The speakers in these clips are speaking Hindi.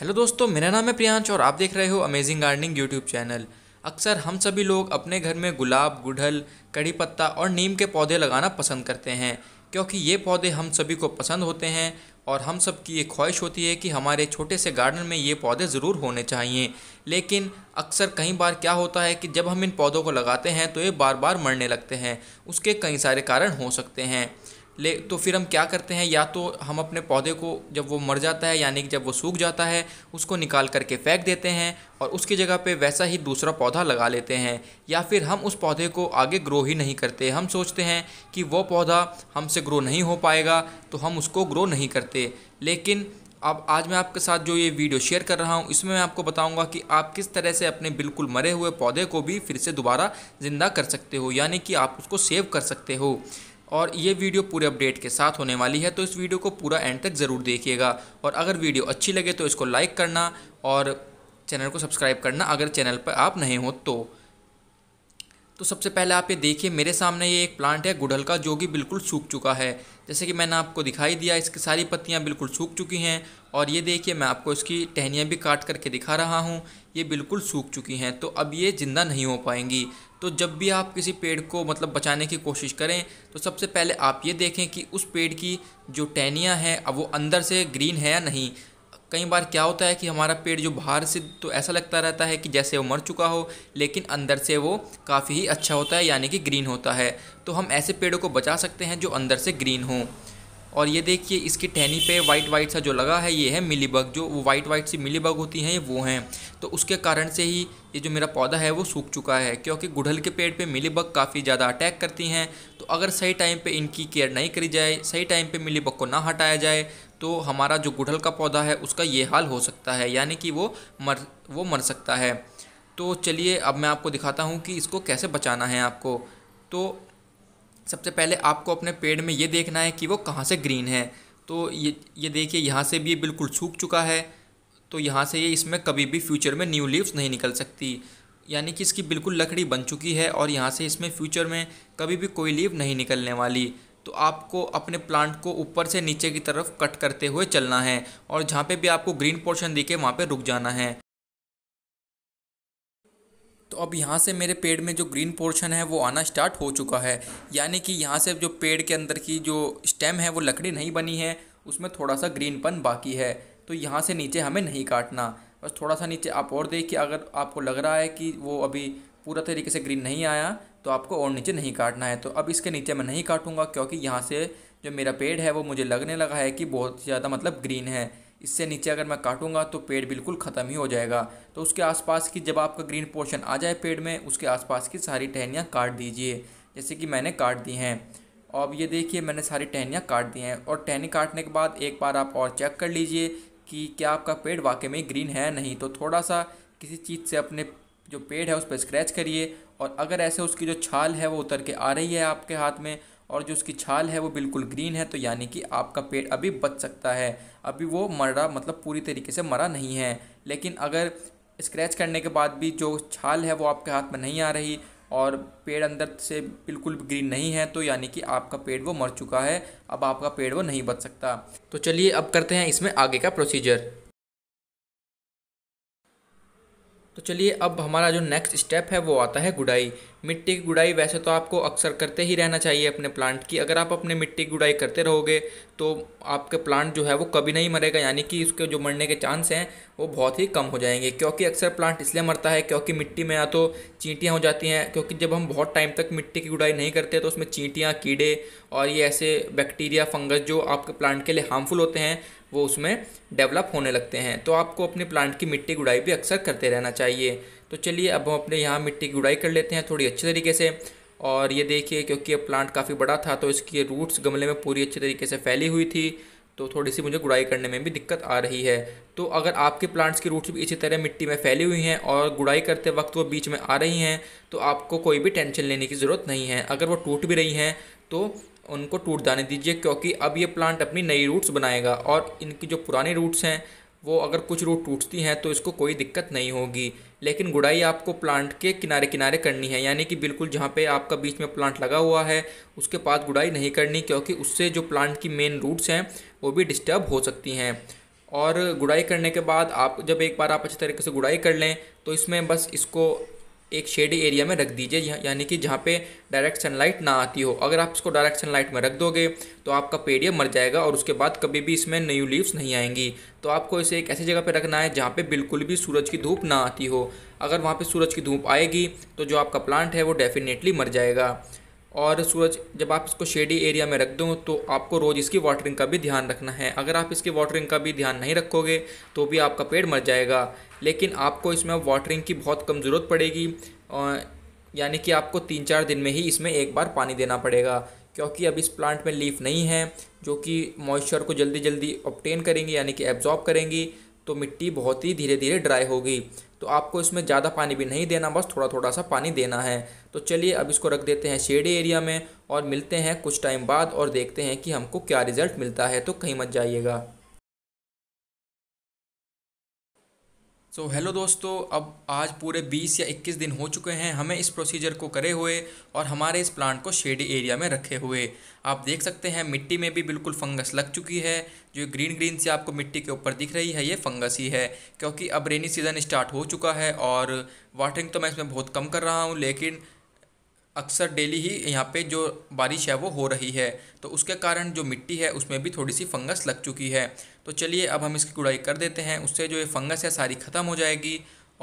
हेलो दोस्तों मेरा नाम है प्रियांश और आप देख रहे हो अमेजिंग गार्डनिंग यूट्यूब चैनल अक्सर हम सभी लोग अपने घर में गुलाब गुड़हल कड़ी पत्ता और नीम के पौधे लगाना पसंद करते हैं क्योंकि ये पौधे हम सभी को पसंद होते हैं और हम सब की ये ख्वाहिश होती है कि हमारे छोटे से गार्डन में ये पौधे ज़रूर होने चाहिए लेकिन अक्सर कई बार क्या होता है कि जब हम इन पौधों को लगाते हैं तो ये बार बार मरने लगते हैं उसके कई सारे कारण हो सकते हैं ले तो फिर हम क्या करते हैं या तो हम अपने पौधे को जब वो मर जाता है यानी कि जब वो सूख जाता है उसको निकाल करके फेंक देते हैं और उसकी जगह पे वैसा ही दूसरा पौधा लगा लेते हैं या फिर हम उस पौधे को आगे ग्रो ही नहीं करते हम सोचते हैं कि वो पौधा हमसे ग्रो नहीं हो पाएगा तो हम उसको ग्रो नहीं करते लेकिन अब आज मैं आपके साथ जो ये वीडियो शेयर कर रहा हूँ इसमें मैं आपको बताऊँगा कि आप किस तरह से अपने बिल्कुल मरे हुए पौधे को भी फिर से दोबारा ज़िंदा कर सकते हो यानी कि आप उसको सेव कर सकते हो और ये वीडियो पूरे अपडेट के साथ होने वाली है तो इस वीडियो को पूरा एंड तक ज़रूर देखिएगा और अगर वीडियो अच्छी लगे तो इसको लाइक करना और चैनल को सब्सक्राइब करना अगर चैनल पर आप नहीं हो तो तो सबसे पहले आप ये देखिए मेरे सामने ये एक प्लांट है गुड़हल का जो कि बिल्कुल सूख चुका है जैसे कि मैंने आपको दिखाई दिया इसकी सारी पत्तियां बिल्कुल सूख चुकी हैं और ये देखिए मैं आपको इसकी टहनियाँ भी काट करके दिखा रहा हूँ ये बिल्कुल सूख चुकी हैं तो अब ये ज़िंदा नहीं हो पाएंगी तो जब भी आप किसी पेड़ को मतलब बचाने की कोशिश करें तो सबसे पहले आप ये देखें कि उस पेड़ की जो टहनियाँ हैं अब वो अंदर से ग्रीन है या नहीं कई बार क्या होता है कि हमारा पेड़ जो बाहर से तो ऐसा लगता रहता है कि जैसे वो मर चुका हो लेकिन अंदर से वो काफ़ी ही अच्छा होता है यानी कि ग्रीन होता है तो हम ऐसे पेड़ों को बचा सकते हैं जो अंदर से ग्रीन हों और ये देखिए इसकी टहनी पे वाइट वाइट सा जो लगा है ये है मिलीबग जो वो वाइट वाइट सी मिलीबग होती हैं वो हैं तो उसके कारण से ही ये जो मेरा पौधा है वो सूख चुका है क्योंकि गुड़हल के पेड़ पे मिलीबग काफ़ी ज़्यादा अटैक करती हैं तो अगर सही टाइम पे इनकी केयर नहीं करी जाए सही टाइम पे मिलीबग को ना हटाया जाए तो हमारा जो गुड़हल का पौधा है उसका ये हाल हो सकता है यानी कि वो मर वो मर सकता है तो चलिए अब मैं आपको दिखाता हूँ कि इसको कैसे बचाना है आपको तो सबसे पहले आपको अपने पेड़ में ये देखना है कि वो कहाँ से ग्रीन है तो ये ये देखिए यहाँ से भी ये बिल्कुल सूख चुका है तो यहाँ से ये इसमें कभी भी फ्यूचर में न्यू लीव्स नहीं निकल सकती यानी कि इसकी बिल्कुल लकड़ी बन चुकी है और यहाँ से इसमें फ्यूचर में कभी भी कोई लीव नहीं निकलने वाली तो आपको अपने प्लांट को ऊपर से नीचे की तरफ कट करते हुए चलना है और जहाँ पे भी आपको ग्रीन पोर्शन दिखे वहाँ पे रुक जाना है तो अब यहाँ से मेरे पेड़ में जो ग्रीन पोर्शन है वो आना स्टार्ट हो चुका है यानी कि यहाँ से जो पेड़ के अंदर की जो स्टेम है वो लकड़ी नहीं बनी है उसमें थोड़ा सा ग्रीनपन बाकी है तो यहाँ से नीचे हमें नहीं काटना बस थोड़ा सा नीचे आप और देखिए अगर आपको लग रहा है कि वो अभी पूरा तरीके से ग्रीन नहीं आया तो आपको और नीचे नहीं काटना है तो अब इसके नीचे मैं नहीं काटूंगा क्योंकि यहाँ से जो मेरा पेड़ है वो मुझे लगने लगा है कि बहुत ज़्यादा मतलब ग्रीन है इससे नीचे अगर मैं काटूंगा तो पेड़ बिल्कुल ख़त्म ही हो जाएगा तो उसके आसपास की जब आपका ग्रीन पोर्शन आ जाए पेड़ में उसके आसपास की सारी टहनियाँ काट दीजिए जैसे कि मैंने काट दी हैं अब ये देखिए मैंने सारी टहनियाँ काट दी हैं और टहनी काटने के बाद एक बार आप और चेक कर लीजिए कि क्या आपका पेड़ वाकई में ग्रीन है नहीं तो थोड़ा सा किसी चीज़ से अपने जो पेड़ है उस पर स्क्रैच करिए और अगर ऐसे उसकी जो छाल है वो उतर के आ रही है आपके हाथ में और जो उसकी छाल है वो बिल्कुल ग्रीन है तो यानी कि आपका पेड़ अभी बच सकता है अभी वो मरा मतलब पूरी तरीके से मरा नहीं है लेकिन अगर स्क्रैच करने के बाद भी जो छाल है वो आपके हाथ में नहीं आ रही और पेड़ अंदर से बिल्कुल ग्रीन नहीं है तो यानी कि आपका पेड़ वो मर चुका है अब आपका पेड़ वो नहीं बच सकता तो चलिए अब करते हैं इसमें आगे का प्रोसीजर तो चलिए अब हमारा जो नेक्स्ट स्टेप है वो आता है गुडाई मिट्टी की गुडाई वैसे तो आपको अक्सर करते ही रहना चाहिए अपने प्लांट की अगर आप अपने मिट्टी की गुडाई करते रहोगे तो आपके प्लांट जो है वो कभी नहीं मरेगा यानी कि उसके जो मरने के चांस हैं वो बहुत ही कम हो जाएंगे क्योंकि अक्सर प्लांट इसलिए मरता है क्योंकि मिट्टी में या तो चींटियाँ हो जाती हैं क्योंकि जब हम बहुत टाइम तक मिट्टी की गुडाई नहीं करते तो उसमें चींटियाँ कीड़े और ये ऐसे बैक्टीरिया फंगस जो आपके प्लांट के लिए हार्मफुल होते हैं वो उसमें डेवलप होने लगते हैं तो आपको अपने प्लांट की मिट्टी गुड़ाई भी अक्सर करते रहना चाहिए तो चलिए अब हम अपने यहाँ मिट्टी की गुड़ाई कर लेते हैं थोड़ी अच्छे तरीके से और ये देखिए क्योंकि ये प्लांट काफ़ी बड़ा था तो इसकी रूट्स गमले में पूरी अच्छे तरीके से फैली हुई थी तो थोड़ी सी मुझे गुड़ाई करने में भी दिक्कत आ रही है तो अगर आपके प्लांट्स की रूट्स भी इसी तरह मिट्टी में फैली हुई हैं और गुड़ाई करते वक्त वो बीच में आ रही हैं तो आपको कोई भी टेंशन लेने की ज़रूरत नहीं है अगर वो टूट भी रही हैं तो उनको टूट जाने दीजिए क्योंकि अब ये प्लांट अपनी नई रूट्स बनाएगा और इनकी जो पुरानी रूट्स हैं वो अगर कुछ रूट टूटती हैं तो इसको कोई दिक्कत नहीं होगी लेकिन गुड़ाई आपको प्लांट के किनारे किनारे करनी है यानी कि बिल्कुल जहाँ पे आपका बीच में प्लांट लगा हुआ है उसके पास गुड़ाई नहीं करनी क्योंकि उससे जो प्लांट की मेन रूट्स हैं वो भी डिस्टर्ब हो सकती हैं और गुड़ाई करने के बाद आप जब एक बार आप अच्छी तरीके से गुड़ाई कर लें तो इसमें बस इसको एक शेडी एरिया में रख दीजिए यानी कि जहाँ पे डायरेक्ट सनलाइट ना आती हो अगर आप इसको डायरेक्ट सनलाइट में रख दोगे तो आपका पेड़ मर जाएगा और उसके बाद कभी भी इसमें न्यू लीव्स नहीं आएंगी तो आपको इसे एक ऐसी जगह पे रखना है जहाँ पे बिल्कुल भी सूरज की धूप ना आती हो अगर वहाँ पर सूरज की धूप आएगी तो जो आपका प्लांट है वो डेफिनेटली मर जाएगा और सूरज जब आप इसको शेडी एरिया में रख दो तो आपको रोज़ इसकी वाटरिंग का भी ध्यान रखना है अगर आप इसकी वाटरिंग का भी ध्यान नहीं रखोगे तो भी आपका पेड़ मर जाएगा लेकिन आपको इसमें वाटरिंग की बहुत कम ज़रूरत पड़ेगी यानी कि आपको तीन चार दिन में ही इसमें एक बार पानी देना पड़ेगा क्योंकि अब इस प्लांट में लीफ नहीं है जो कि मॉइस्चर को जल्दी जल्दी ऑप्टेन करेंगी यानी कि एब्जॉर्ब करेंगी तो मिट्टी बहुत ही धीरे धीरे ड्राई होगी तो आपको इसमें ज़्यादा पानी भी नहीं देना बस थोड़ा थोड़ा सा पानी देना है तो चलिए अब इसको रख देते हैं शेडी एरिया में और मिलते हैं कुछ टाइम बाद और देखते हैं कि हमको क्या रिज़ल्ट मिलता है तो कहीं मत जाइएगा सो so, हेलो दोस्तों अब आज पूरे 20 या 21 दिन हो चुके हैं हमें इस प्रोसीजर को करे हुए और हमारे इस प्लांट को शेडी एरिया में रखे हुए आप देख सकते हैं मिट्टी में भी बिल्कुल फंगस लग चुकी है जो ग्रीन ग्रीन से आपको मिट्टी के ऊपर दिख रही है ये फंगस ही है क्योंकि अब रेनी सीज़न स्टार्ट हो चुका है और वाटरिंग तो मैं इसमें बहुत कम कर रहा हूँ लेकिन अक्सर डेली ही यहाँ पे जो बारिश है वो हो रही है तो उसके कारण जो मिट्टी है उसमें भी थोड़ी सी फंगस लग चुकी है तो चलिए अब हम इसकी गुड़ाई कर देते हैं उससे जो ये फंगस है सारी ख़त्म हो जाएगी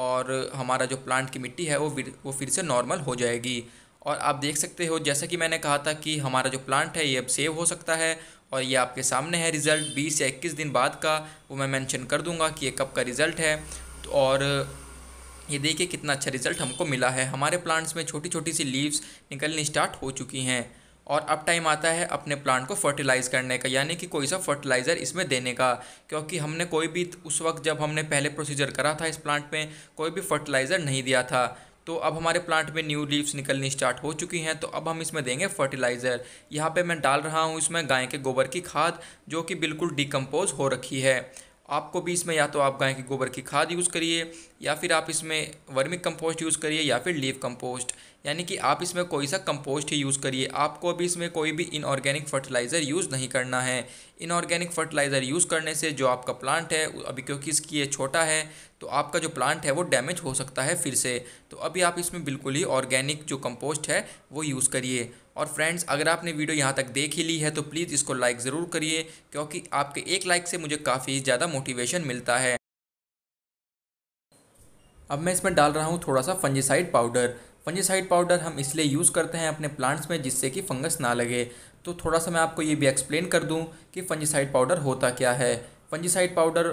और हमारा जो प्लांट की मिट्टी है वो वो फिर से नॉर्मल हो जाएगी और आप देख सकते हो जैसा कि मैंने कहा था कि हमारा जो प्लांट है ये अब सेव हो सकता है और ये आपके सामने है रिज़ल्ट बीस या इक्कीस दिन बाद का वो मैं मैंशन कर दूँगा कि ये कब का रिज़ल्ट है तो और ये देखिए कितना अच्छा रिजल्ट हमको मिला है हमारे प्लांट्स में छोटी छोटी सी लीव्स निकलनी स्टार्ट हो चुकी हैं और अब टाइम आता है अपने प्लांट को फर्टिलाइज करने का यानी कि कोई सा फर्टिलाइज़र इसमें देने का क्योंकि हमने कोई भी उस वक्त जब हमने पहले प्रोसीजर करा था इस प्लांट में कोई भी फर्टिलाइज़र नहीं दिया था तो अब हमारे प्लांट में न्यू लीव्स निकलनी स्टार्ट हो चुकी हैं तो अब हम इसमें देंगे फर्टिलाइज़र यहाँ पे मैं डाल रहा हूँ इसमें गाय के गोबर की खाद जो कि बिल्कुल डिकम्पोज हो रखी है आपको भी इसमें या तो आप गाय के गोबर की खाद यूज़ करिए या फिर आप इसमें वर्मिक कंपोस्ट यूज़ करिए या फिर लीव कंपोस्ट यानी कि आप इसमें कोई सा कंपोस्ट ही यूज़ करिए आपको अभी इसमें कोई भी इनऑर्गेनिक फर्टिलाइज़र यूज़ नहीं करना है इनऑर्गेनिक फर्टिलाइज़र यूज़ करने से जो आपका प्लांट है अभी क्योंकि इसकी ये छोटा है तो आपका जो प्लांट है वो डैमेज हो सकता है फिर से तो अभी आप इसमें बिल्कुल ही ऑर्गेनिक जो कंपोस्ट है वो यूज़ करिए और फ्रेंड्स अगर आपने वीडियो यहाँ तक देख ही ली है तो प्लीज़ इसको लाइक ज़रूर करिए क्योंकि आपके एक लाइक से मुझे काफ़ी ज़्यादा मोटिवेशन मिलता है अब मैं इसमें डाल रहा हूँ थोड़ा सा फंजिसाइड पाउडर फंजीसाइड पाउडर हम इसलिए यूज़ करते हैं अपने प्लांट्स में जिससे कि फंगस ना लगे तो थोड़ा सा मैं आपको ये भी एक्सप्लेन कर दूँ कि फंजीसाइड पाउडर होता क्या है फंजीसाइड पाउडर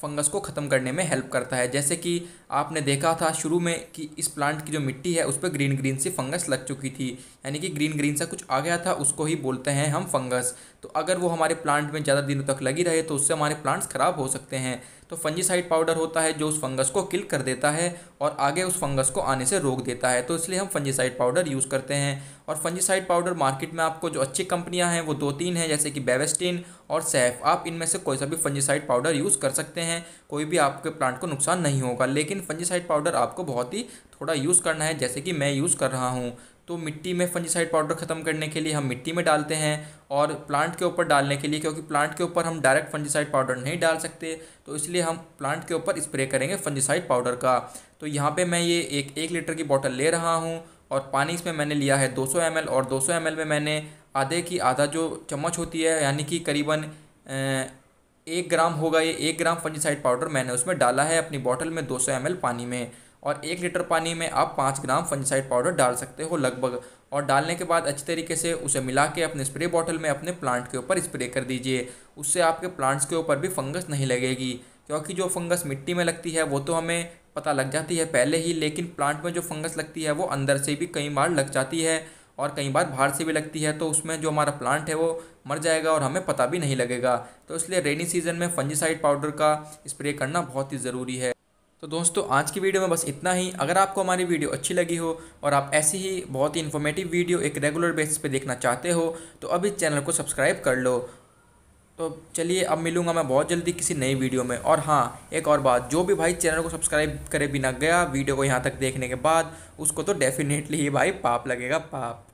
फंगस को ख़त्म करने में हेल्प करता है जैसे कि आपने देखा था शुरू में कि इस प्लांट की जो मिट्टी है उस पर ग्रीन ग्रीन सी फंगस लग चुकी थी यानी कि ग्रीन ग्रीन सा कुछ आ गया था उसको ही बोलते हैं हम फंगस तो अगर वो हमारे प्लांट में ज़्यादा दिनों तक लगी रहे तो उससे हमारे प्लांट्स ख़राब हो सकते हैं तो फंजीसाइड पाउडर होता है जो उस फंगस को किल कर देता है और आगे उस फंगस को आने से रोक देता है तो इसलिए हम फंजीसाइड पाउडर यूज़ करते हैं और फंजीसाइड पाउडर मार्केट में आपको जो अच्छी कंपनियां हैं वो दो तीन हैं जैसे कि बेवेस्टिन और सैफ आप इनमें से कोई सा भी फंजीसाइड पाउडर यूज़ कर सकते हैं कोई भी आपके प्लांट को नुकसान नहीं होगा लेकिन फंजीसाइड पाउडर आपको बहुत ही थोड़ा यूज़ करना है जैसे कि मैं यूज़ कर रहा हूँ तो मिट्टी में फंजीसाइड पाउडर ख़त्म करने के लिए हम मिट्टी में डालते हैं और प्लांट के ऊपर डालने के लिए क्योंकि प्लांट के ऊपर हम डायरेक्ट फंजीसाइड पाउडर नहीं डाल सकते तो इसलिए हम प्लांट के ऊपर स्प्रे करेंगे फंजीसाइड पाउडर का तो यहाँ पे मैं ये एक एक लीटर की बॉटल ले रहा हूँ और पानी इसमें मैंने लिया है दो सौ और दो सौ में मैंने आधे की आधा जो चम्मच होती है यानी कि करीबन एक ग्राम होगा ये एक ग्राम फंजीसाइड पाउडर मैंने उसमें डाला है अपनी बॉटल में दो सौ पानी में और एक लीटर पानी में आप पाँच ग्राम फंजिसाइड पाउडर डाल सकते हो लगभग और डालने के बाद अच्छे तरीके से उसे मिला के अपने स्प्रे बॉटल में अपने प्लांट के ऊपर स्प्रे कर दीजिए उससे आपके प्लांट्स के ऊपर भी फंगस नहीं लगेगी क्योंकि जो फंगस मिट्टी में लगती है वो तो हमें पता लग जाती है पहले ही लेकिन प्लांट में जो फंगस लगती है वो अंदर से भी कई बार लग जाती है और कई बार बाहर से भी लगती है तो उसमें जो हमारा प्लांट है वो मर जाएगा और हमें पता भी नहीं लगेगा तो इसलिए रेनी सीजन में फंजिसाइड पाउडर का स्प्रे करना बहुत ही ज़रूरी है तो दोस्तों आज की वीडियो में बस इतना ही अगर आपको हमारी वीडियो अच्छी लगी हो और आप ऐसी ही बहुत ही इन्फॉर्मेटिव वीडियो एक रेगुलर बेसिस पे देखना चाहते हो तो अभी चैनल को सब्सक्राइब कर लो तो चलिए अब मिलूंगा मैं बहुत जल्दी किसी नई वीडियो में और हाँ एक और बात जो भी भाई चैनल को सब्सक्राइब करे बिना गया वीडियो को यहाँ तक देखने के बाद उसको तो डेफिनेटली ही भाई पाप लगेगा पाप